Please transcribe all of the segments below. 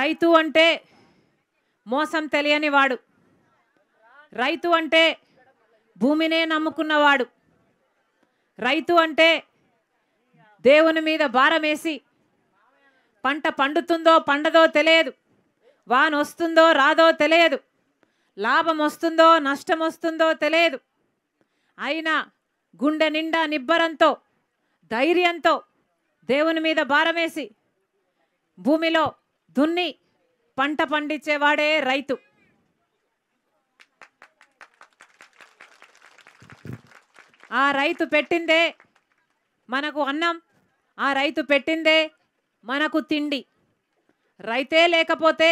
రైతు అంటే మోసం తెలియని వాడు రైతు అంటే భూమినే నమ్ముకున్నవాడు రైతు అంటే దేవుని మీద భారమేసి పంట పండుతుందో పండదో తెలియదు వాన వస్తుందో రాదో తెలియదు లాభం వస్తుందో నష్టం వస్తుందో తెలియదు అయినా గుండె నిండా నిబ్బరంతో ధైర్యంతో దేవుని మీద భారమేసి భూమిలో దున్ని పంట పండించేవాడే రైతు ఆ రైతు పెట్టిందే మనకు అన్నం ఆ రైతు పెట్టిందే మనకు తిండి రైతే లేకపోతే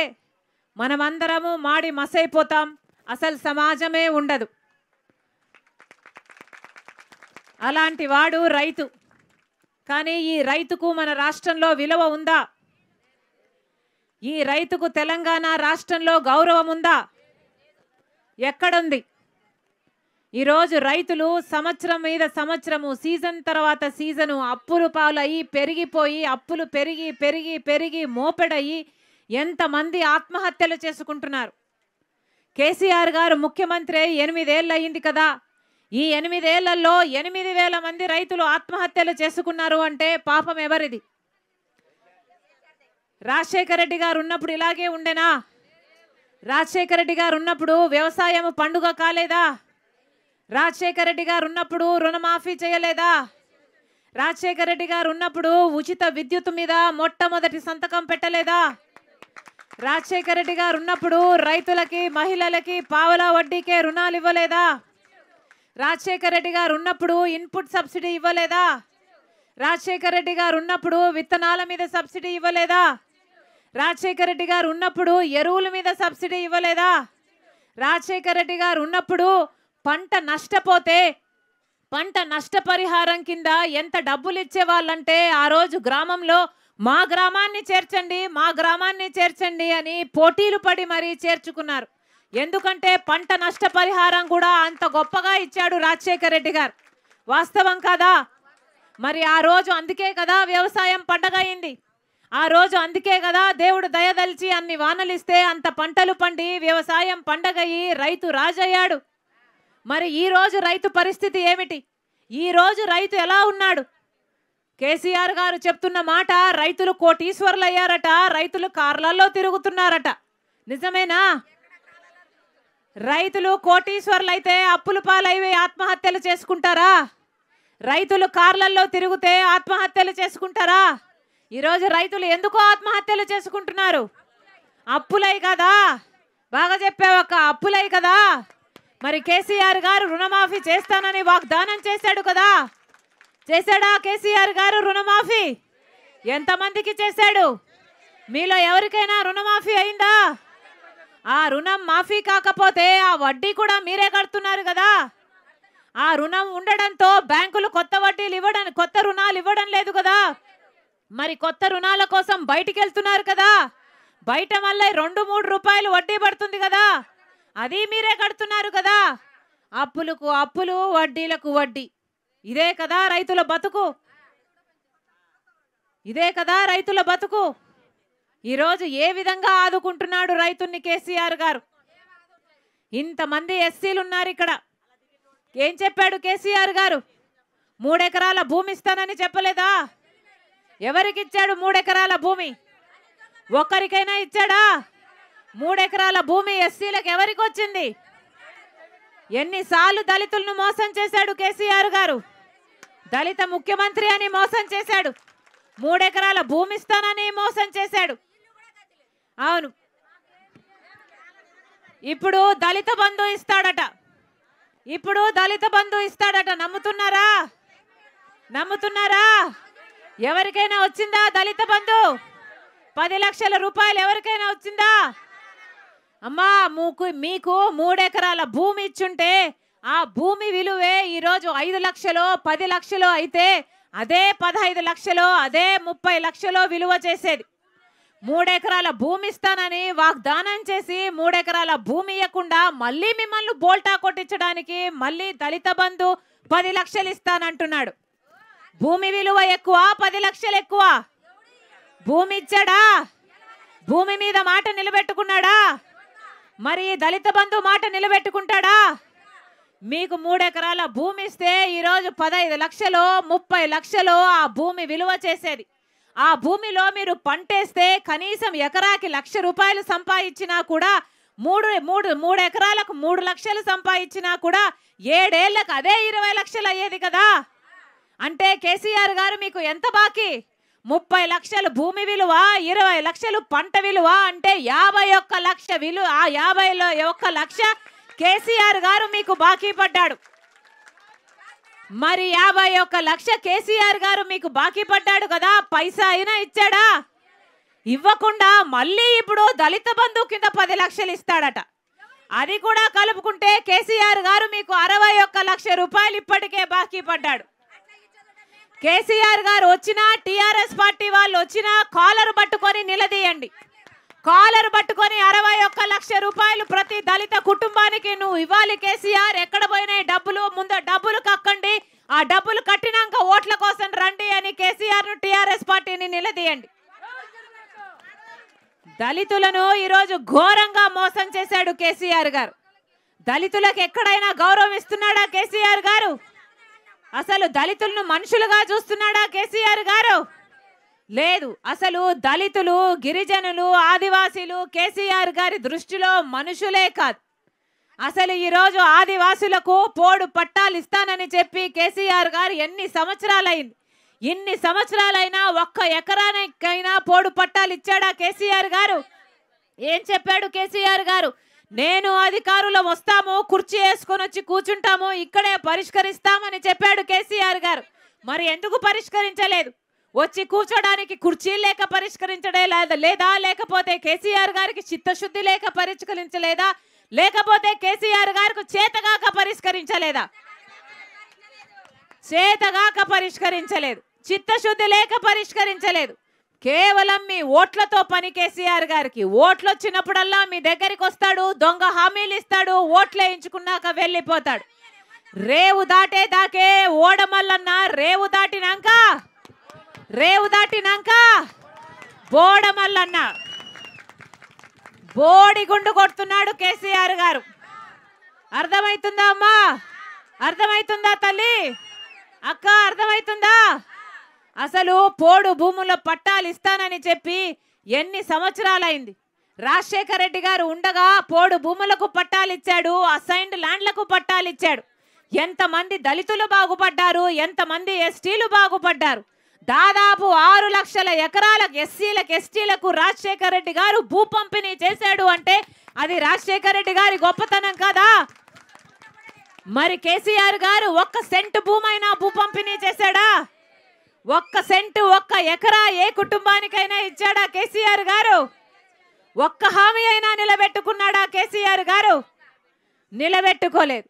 మనమందరము మాడి మసైపోతాం అసలు సమాజమే ఉండదు అలాంటి వాడు రైతు కానీ ఈ రైతుకు మన రాష్ట్రంలో విలువ ఉందా ఈ రైతుకు తెలంగాణ రాష్ట్రంలో గౌరవం ఉందా ఎక్కడుంది ఈరోజు రైతులు సంవత్సరం మీద సంవత్సరము సీజన్ తర్వాత సీజను అప్పులు పాలయ్యి పెరిగిపోయి అప్పులు పెరిగి పెరిగి పెరిగి మోపెడయి ఎంతమంది ఆత్మహత్యలు చేసుకుంటున్నారు కేసీఆర్ గారు ముఖ్యమంత్రి ఎనిమిదేళ్ళు అయింది కదా ఈ ఎనిమిదేళ్లలో ఎనిమిది వేల మంది రైతులు ఆత్మహత్యలు చేసుకున్నారు అంటే పాపం ఎవరిది రాజశేఖర రెడ్డి గారు ఉన్నప్పుడు ఇలాగే ఉండేనా రాజశేఖర రెడ్డి గారు ఉన్నప్పుడు వ్యవసాయం పండుగ కాలేదా రాజశేఖర రెడ్డి గారు ఉన్నప్పుడు రుణమాఫీ చేయలేదా రాజశేఖర రెడ్డి గారు ఉన్నప్పుడు ఉచిత విద్యుత్ మీద మొట్టమొదటి సంతకం పెట్టలేదా రాజశేఖర రెడ్డి గారు ఉన్నప్పుడు రైతులకి మహిళలకి పావలా వడ్డీకే రుణాలు ఇవ్వలేదా రాజశేఖర రెడ్డి గారు ఉన్నప్పుడు ఇన్పుట్ సబ్సిడీ ఇవ్వలేదా రాజశేఖర రెడ్డి గారు ఉన్నప్పుడు విత్తనాల మీద సబ్సిడీ ఇవ్వలేదా రాజశేఖర రెడ్డి గారు ఉన్నప్పుడు ఎరువుల మీద సబ్సిడీ ఇవ్వలేదా రాజశేఖర రెడ్డి గారు ఉన్నప్పుడు పంట నష్టపోతే పంట నష్టపరిహారం కింద ఎంత డబ్బులు ఇచ్చేవాళ్ళంటే ఆ రోజు గ్రామంలో మా గ్రామాన్ని చేర్చండి మా గ్రామాన్ని చేర్చండి అని పోటీలు పడి మరీ చేర్చుకున్నారు ఎందుకంటే పంట నష్టపరిహారం కూడా అంత గొప్పగా ఇచ్చాడు రాజశేఖర రెడ్డి గారు వాస్తవం కాదా మరి ఆ రోజు అందుకే కదా వ్యవసాయం పండగ అయింది ఆ రోజు అందుకే కదా దేవుడు దయదలిచి అన్ని వానలిస్తే అంత పంటలు పండి వ్యవసాయం పండగయి రైతు రాజయ్యాడు మరి ఈ రోజు రైతు పరిస్థితి ఏమిటి ఈ రోజు రైతు ఎలా ఉన్నాడు కేసీఆర్ గారు చెప్తున్న మాట రైతులు అయ్యారట రైతులు కార్లల్లో తిరుగుతున్నారట నిజమేనా రైతులు అయితే అప్పులు పాలైవే ఆత్మహత్యలు చేసుకుంటారా రైతులు కార్లల్లో తిరిగితే ఆత్మహత్యలు చేసుకుంటారా ఈరోజు రైతులు ఎందుకు ఆత్మహత్యలు చేసుకుంటున్నారు అప్పులై కదా బాగా చెప్పావు అప్పులై కదా మరి కేసీఆర్ గారు రుణమాఫీ చేస్తానని వాగ్దానం చేశాడు కదా చేశాడా కేసీఆర్ గారు రుణమాఫీ ఎంతమందికి చేశాడు మీలో ఎవరికైనా రుణమాఫీ అయిందా ఆ రుణం మాఫీ కాకపోతే ఆ వడ్డీ కూడా మీరే కడుతున్నారు కదా ఆ రుణం ఉండడంతో బ్యాంకులు కొత్త వడ్డీలు ఇవ్వడం కొత్త రుణాలు ఇవ్వడం లేదు మరి కొత్త రుణాల కోసం బయటికి వెళ్తున్నారు కదా బయట మళ్ళీ రెండు మూడు రూపాయలు వడ్డీ పడుతుంది కదా అది మీరే కడుతున్నారు కదా అప్పులకు అప్పులు వడ్డీలకు వడ్డీ ఇదే కదా రైతుల బతుకు ఇదే కదా రైతుల బతుకు ఈరోజు ఏ విధంగా ఆదుకుంటున్నాడు రైతుని కేసీఆర్ గారు ఇంతమంది ఎస్సీలు ఉన్నారు ఇక్కడ ఏం చెప్పాడు కేసీఆర్ గారు మూడెకరాల భూమి ఇస్తానని చెప్పలేదా ఎవరికి ఇచ్చాడు మూడెకరాల భూమి ఒక్కరికైనా ఇచ్చాడా మూడెకరాల భూమి ఎస్సీలకు ఎవరికి వచ్చింది ఎన్నిసార్లు దళితులను మోసం చేశాడు కేసీఆర్ గారు దళిత ముఖ్యమంత్రి అని మోసం చేశాడు మూడెకరాల భూమి ఇస్తానని మోసం చేశాడు అవును ఇప్పుడు దళిత బంధు ఇస్తాడట ఇప్పుడు దళిత బంధు ఇస్తాడట నమ్ముతున్నారా నమ్ముతున్నారా ఎవరికైనా వచ్చిందా దళిత బంధు పది లక్షల రూపాయలు ఎవరికైనా వచ్చిందా అమ్మా మీకు మీకు మూడెకరాల భూమి ఇచ్చుంటే ఆ భూమి విలువే ఈరోజు ఐదు లక్షలు పది లక్షలు అయితే అదే పదహైదు లక్షలు అదే ముప్పై లక్షలు విలువ చేసేది మూడెకరాల భూమి ఇస్తానని వాగ్దానం చేసి మూడెకరాల భూమి ఇవ్వకుండా మళ్ళీ మిమ్మల్ని బోల్టా కొట్టించడానికి మళ్ళీ దళిత బంధు పది లక్షలు ఇస్తానంటున్నాడు భూమి విలువ ఎక్కువ పది లక్షలు ఎక్కువ భూమి ఇచ్చాడా భూమి మీద మాట నిలబెట్టుకున్నాడా మరి దళిత బంధు మాట నిలబెట్టుకుంటాడా మీకు మూడెకరాల భూమి ఇస్తే ఈరోజు పదహైదు లక్షలు ముప్పై లక్షలు ఆ భూమి విలువ చేసేది ఆ భూమిలో మీరు పంటేస్తే కనీసం ఎకరాకి లక్ష రూపాయలు సంపాదించినా కూడా మూడు మూడు మూడు ఎకరాలకు మూడు లక్షలు సంపాదించినా కూడా ఏడేళ్లకు అదే ఇరవై లక్షలు అయ్యేది కదా అంటే కేసీఆర్ గారు మీకు ఎంత బాకీ ముప్పై లక్షలు భూమి విలువ ఇరవై లక్షలు పంట విలువ అంటే యాభై ఒక్క లక్ష విలువ ఆ యాభైలో ఒక్క లక్ష కేసీఆర్ గారు మీకు బాకీ పడ్డాడు మరి యాభై ఒక్క లక్ష కేసీఆర్ గారు మీకు బాకీ పడ్డాడు కదా పైసా అయినా ఇచ్చాడా ఇవ్వకుండా మళ్ళీ ఇప్పుడు దళిత బంధు కింద పది లక్షలు ఇస్తాడట అది కూడా కలుపుకుంటే కేసీఆర్ గారు మీకు అరవై ఒక్క లక్ష రూపాయలు ఇప్పటికే బాకీ పడ్డాడు కేసీఆర్ గారు వచ్చినా టీఆర్ఎస్ పార్టీ వాళ్ళు వచ్చినా కాలర్ పట్టుకొని నిలదీయండి కాలర్ పట్టుకొని అరవై ఒక్క లక్ష రూపాయలు ప్రతి దళిత కుటుంబానికి నువ్వు ఇవ్వాలి కేసీఆర్ ఎక్కడ పోయినాయి డబ్బులు ముందు డబ్బులు కక్కండి ఆ డబ్బులు కట్టినాక ఓట్ల కోసం రండి అని కేసీఆర్ ను టీఆర్ఎస్ పార్టీని నిలదీయండి దళితులను ఈరోజు ఘోరంగా మోసం చేశాడు కేసీఆర్ గారు దళితులకు ఎక్కడైనా గౌరవం ఇస్తున్నాడా కేసీఆర్ గారు అసలు దళితులను మనుషులుగా చూస్తున్నాడా కేసీఆర్ గారు లేదు అసలు దళితులు గిరిజనులు ఆదివాసీలు కేసీఆర్ గారి దృష్టిలో మనుషులే కాదు అసలు ఈరోజు ఆదివాసులకు పోడు పట్టాలు ఇస్తానని చెప్పి కేసీఆర్ గారు ఎన్ని సంవత్సరాలైంది ఇన్ని సంవత్సరాలైనా ఒక్క ఎకరానికైనా పోడు పట్టాలు ఇచ్చాడా కేసీఆర్ గారు ఏం చెప్పాడు కేసీఆర్ గారు నేను అధికారులు వస్తాము కుర్చీ వేసుకొని వచ్చి కూర్చుంటాము ఇక్కడే పరిష్కరిస్తామని చెప్పాడు కేసీఆర్ గారు మరి ఎందుకు పరిష్కరించలేదు వచ్చి కూర్చోడానికి కుర్చీ లేక పరిష్కరించడే లేదా లేకపోతే కేసీఆర్ గారికి చిత్తశుద్ధి లేక పరిష్కరించలేదా లేకపోతే కేసీఆర్ గారికి చేతగాక పరిష్కరించలేదా చేతగాక పరిష్కరించలేదు చిత్తశుద్ధి లేక పరిష్కరించలేదు కేవలం మీ ఓట్లతో పని కేసీఆర్ గారికి ఓట్లు వచ్చినప్పుడల్లా మీ దగ్గరికి వస్తాడు దొంగ హామీలు ఇస్తాడు ఓట్లు వేయించుకున్నాక వెళ్ళిపోతాడు రేవు దాటే దాకే ఓడమల్లన్న రేవు దాటినాక రేవు దాటినాక బోడమల్లన్న బోడి గుండు కొడుతున్నాడు కేసీఆర్ గారు అర్థమవుతుందా అమ్మా అర్థమవుతుందా తల్లి అక్క అర్థమవుతుందా అసలు పోడు భూముల్లో పట్టాలు ఇస్తానని చెప్పి ఎన్ని సంవత్సరాలైంది రాజశేఖర రెడ్డి గారు ఉండగా పోడు భూములకు పట్టాలు ఇచ్చాడు అసైన్డ్ ల్యాండ్లకు పట్టాలు ఇచ్చాడు ఎంతమంది దళితులు బాగుపడ్డారు ఎంతమంది ఎస్టీలు బాగుపడ్డారు దాదాపు ఆరు లక్షల ఎకరాలకు ఎస్సీలకు ఎస్టీలకు రాజశేఖర రెడ్డి గారు భూ పంపిణీ చేశాడు అంటే అది రాజశేఖర రెడ్డి గారి గొప్పతనం కదా మరి కేసీఆర్ గారు ఒక్క సెంటు భూమైనా భూ పంపిణీ చేశాడా ఒక్క సెంటు ఒక్క ఎకరా ఏ కుటుంబానికైనా ఇచ్చాడా కేసీఆర్ గారు ఒక్క హామీ అయినా నిలబెట్టుకున్నాడా కేసీఆర్ గారు నిలబెట్టుకోలేదు